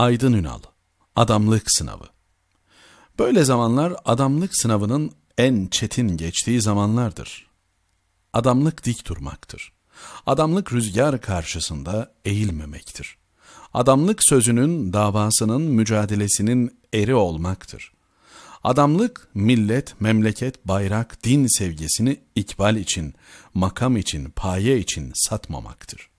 Aydın Ünal Adamlık Sınavı Böyle zamanlar adamlık sınavının en çetin geçtiği zamanlardır. Adamlık dik durmaktır. Adamlık rüzgar karşısında eğilmemektir. Adamlık sözünün, davasının, mücadelesinin eri olmaktır. Adamlık millet, memleket, bayrak, din sevgisini ikbal için, makam için, paye için satmamaktır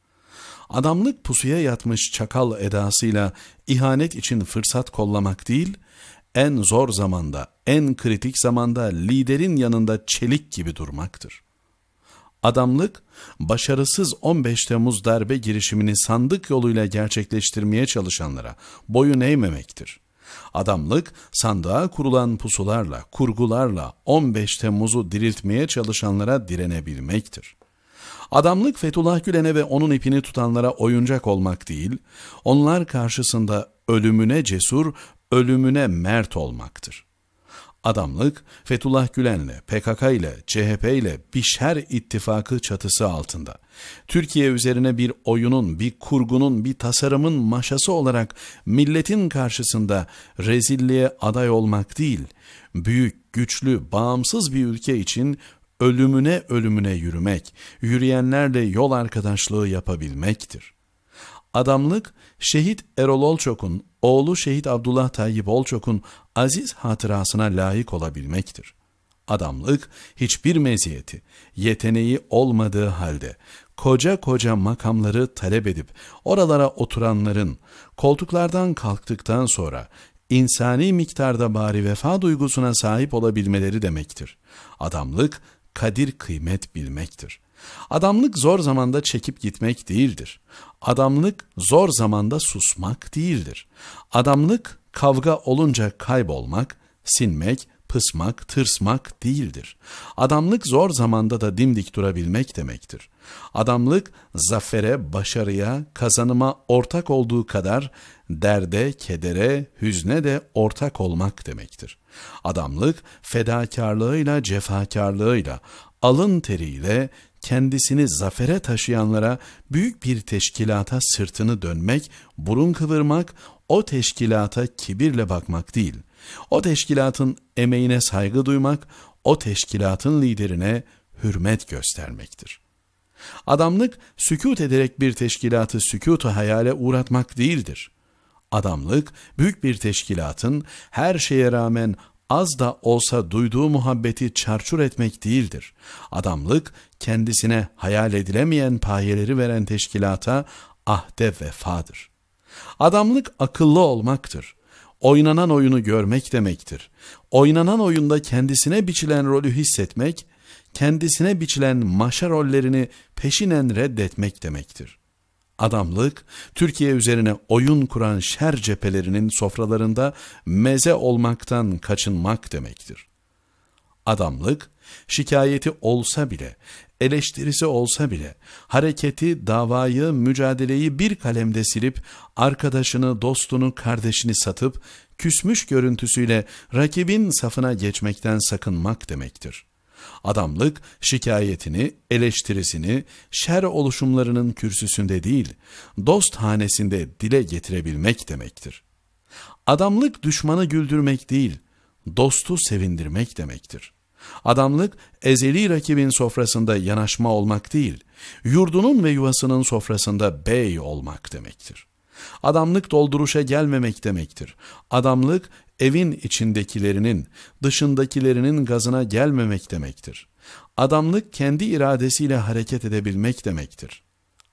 adamlık pusuya yatmış çakal edasıyla ihanet için fırsat kollamak değil, en zor zamanda, en kritik zamanda liderin yanında çelik gibi durmaktır. Adamlık, başarısız 15 Temmuz darbe girişimini sandık yoluyla gerçekleştirmeye çalışanlara boyun eğmemektir. Adamlık, sandığa kurulan pusularla, kurgularla 15 Temmuz'u diriltmeye çalışanlara direnebilmektir.'' Adamlık Fethullah Gülen'e ve onun ipini tutanlara oyuncak olmak değil, onlar karşısında ölümüne cesur, ölümüne mert olmaktır. Adamlık Fethullah Gülen'le, PKK ile, CHP ile Bişer ittifakı çatısı altında. Türkiye üzerine bir oyunun, bir kurgunun, bir tasarımın maşası olarak milletin karşısında rezilliğe aday olmak değil, büyük, güçlü, bağımsız bir ülke için ölümüne ölümüne yürümek, yürüyenlerle yol arkadaşlığı yapabilmektir. Adamlık, şehit Erol Olçok'un, oğlu şehit Abdullah Tayyip Olçok'un aziz hatırasına layık olabilmektir. Adamlık, hiçbir meziyeti, yeteneği olmadığı halde, koca koca makamları talep edip, oralara oturanların, koltuklardan kalktıktan sonra, insani miktarda bari vefa duygusuna sahip olabilmeleri demektir. Adamlık kadir kıymet bilmektir. Adamlık zor zamanda çekip gitmek değildir. Adamlık zor zamanda susmak değildir. Adamlık kavga olunca kaybolmak, sinmek, pısmak, tırsmak değildir. Adamlık zor zamanda da dimdik durabilmek demektir. Adamlık zafere, başarıya, kazanıma ortak olduğu kadar derde, kedere, hüzne de ortak olmak demektir. Adamlık fedakarlığıyla, cefakarlığıyla, alın teriyle, kendisini zafere taşıyanlara büyük bir teşkilata sırtını dönmek, burun kıvırmak, o teşkilata kibirle bakmak değil. O teşkilatın emeğine saygı duymak, o teşkilatın liderine hürmet göstermektir. Adamlık sükut ederek bir teşkilatı sükutu hayale uğratmak değildir. Adamlık büyük bir teşkilatın her şeye rağmen az da olsa duyduğu muhabbeti çarçur etmek değildir. Adamlık kendisine hayal edilemeyen payeleri veren teşkilata ahde vefadır. Adamlık akıllı olmaktır. Oynanan oyunu görmek demektir. Oynanan oyunda kendisine biçilen rolü hissetmek, kendisine biçilen maşa rollerini peşinen reddetmek demektir adamlık, Türkiye üzerine oyun kuran şer cephelerinin sofralarında meze olmaktan kaçınmak demektir. Adamlık, şikayeti olsa bile, eleştirisi olsa bile, hareketi, davayı, mücadeleyi bir kalemde silip, arkadaşını, dostunu, kardeşini satıp, küsmüş görüntüsüyle rakibin safına geçmekten sakınmak demektir.'' Adamlık şikayetini, eleştirisini şer oluşumlarının kürsüsünde değil, dost hanesinde dile getirebilmek demektir. Adamlık düşmanı güldürmek değil, dostu sevindirmek demektir. Adamlık ezeli rakibin sofrasında yanaşma olmak değil, yurdunun ve yuvasının sofrasında bey olmak demektir. Adamlık dolduruşa gelmemek demektir. Adamlık evin içindekilerinin, dışındakilerinin gazına gelmemek demektir. Adamlık kendi iradesiyle hareket edebilmek demektir.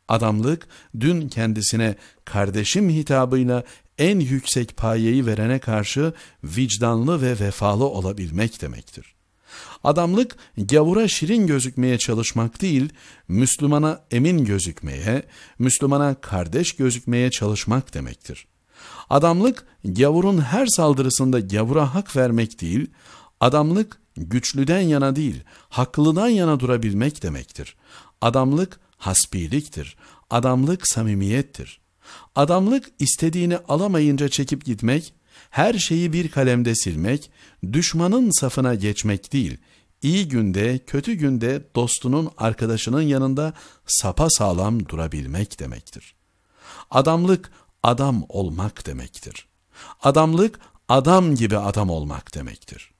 Adamlık dün kendisine kardeşim hitabıyla en yüksek payeyi verene karşı vicdanlı ve vefalı olabilmek demektir. Adamlık gavura şirin gözükmeye çalışmak değil, Müslümana emin gözükmeye, Müslümana kardeş gözükmeye çalışmak demektir. Adamlık gavurun her saldırısında gavura hak vermek değil, adamlık güçlüden yana değil, haklıdan yana durabilmek demektir. Adamlık hasbiliktir, adamlık samimiyettir. Adamlık istediğini alamayınca çekip gitmek, her şeyi bir kalemde silmek, düşmanın safına geçmek değil, iyi günde, kötü günde dostunun, arkadaşının yanında sapa sağlam durabilmek demektir. Adamlık, adam olmak demektir. Adamlık, adam gibi adam olmak demektir.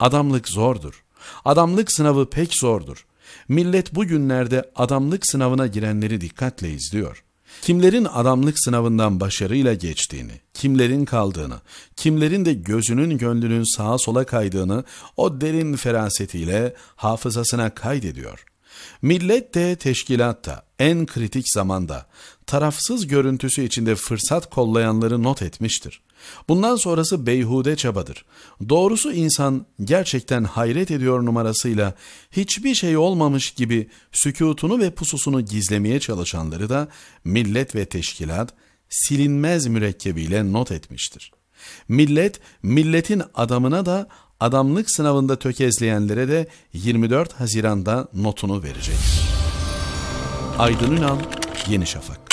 Adamlık zordur. Adamlık sınavı pek zordur. Millet bu günlerde adamlık sınavına girenleri dikkatle izliyor kimlerin adamlık sınavından başarıyla geçtiğini, kimlerin kaldığını, kimlerin de gözünün gönlünün sağa sola kaydığını o derin ferasetiyle hafızasına kaydediyor.'' Millet de teşkilat da en kritik zamanda tarafsız görüntüsü içinde fırsat kollayanları not etmiştir. Bundan sonrası beyhude çabadır. Doğrusu insan gerçekten hayret ediyor numarasıyla hiçbir şey olmamış gibi sükutunu ve pususunu gizlemeye çalışanları da millet ve teşkilat silinmez mürekkebiyle not etmiştir. Millet, milletin adamına da adamlık sınavında tökezleyenlere de 24 Haziran'da notunu verecek. Aydın Ünal, Yeni Şafak